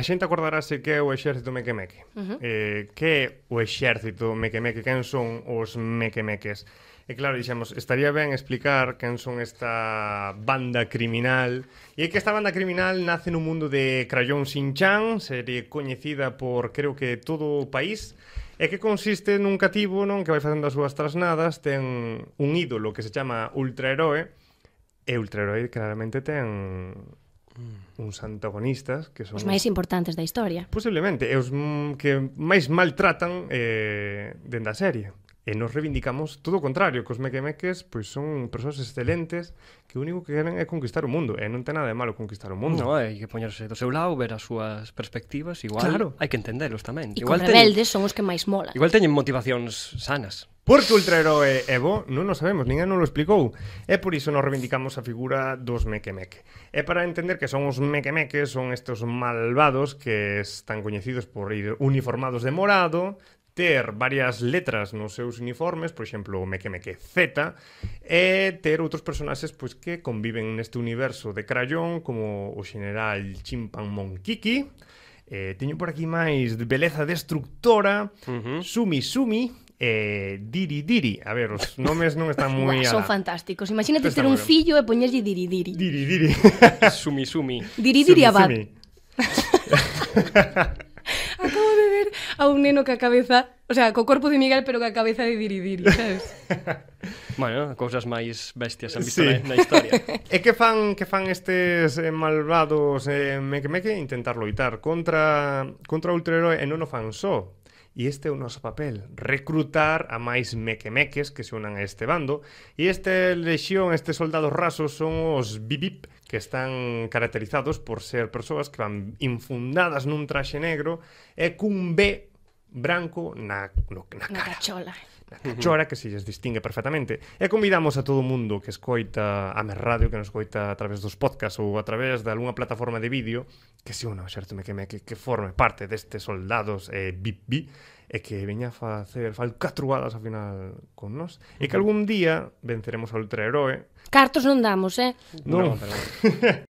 A xente acordarase que é o exército mequemeque. Uh -huh. eh, que é o exército mequemeque? Quen son os mequemeques? E claro, dixemos, estaría ben explicar quen son esta banda criminal. E é que esta banda criminal nace no mundo de Crayón Sinchan, serie coñecida por creo que todo o país, e que consiste nun cativo non que vai facendo as súas trasnadas, ten un ídolo que se chama Ultraheroe, e Ultraheroe claramente ten uns antagonistas que son os máis importantes da historia. Posiblemente, os que máis maltratan eh dende a serie. E nos reivindicamos todo o contrario, que os mequemeques pois son persoas excelentes que o único que queren é conquistar o mundo, e non ten nada de malo conquistar o mundo. No, hai que poñerse do seu lado, ver as súas perspectivas, igual claro. hai que entendelos tamén. E igual rebeldes teñen, son os que máis molan. Igual teñen motivacións sanas. Porque ultraheroe é bo, non o sabemos, ninguén non o explicou. E por iso nos reivindicamos a figura dos mequemeque. E para entender que son os mequemeques, son estes malvados que están coñecidos por ir uniformados de morado, ter varias letras nos seus uniformes, por exemplo, o Mequemeque Z, e ter outros personaxes pois, que conviven neste universo de Crayón, como o general Chimpan Monkiki, Eh, teño por aquí máis de beleza destructora, uh -huh. Sumi Sumi, eh, Diri Diri. A ver, os nomes non están moi... Son fantásticos. Imagínate ter un fillo e poñerlle Diri Diri. Diri Diri. sumi Sumi. Diri Diri Abad. Acabo de ver a un neno que a cabeza... O sea, co corpo de Miguel, pero que a cabeza de Diri Diri, sabes? bueno, cousas máis bestias han visto sí. na, na historia. e que fan que fan estes eh, malvados eh, meque meque intentar loitar contra contra o ultraheroe e non o fan só, E este é o noso papel, recrutar a máis mequemeques que se unan a este bando. E este lexión, estes soldados rasos son os bibip, que están caracterizados por ser persoas que van infundadas nun traxe negro e cun B branco na, no, na cara. Na cachola. Na cachora, que se lles distingue perfectamente. E convidamos a todo o mundo que escoita a Mer Radio, que nos escoita a través dos podcasts ou a través de algunha plataforma de vídeo, que se una, xerto, que, me, que, que forme parte destes soldados eh, bip, bip e que veña a facer falcatruadas ao final con nós. E que algún día venceremos ao ultraheroe. Cartos non damos, eh? Non. No, pero...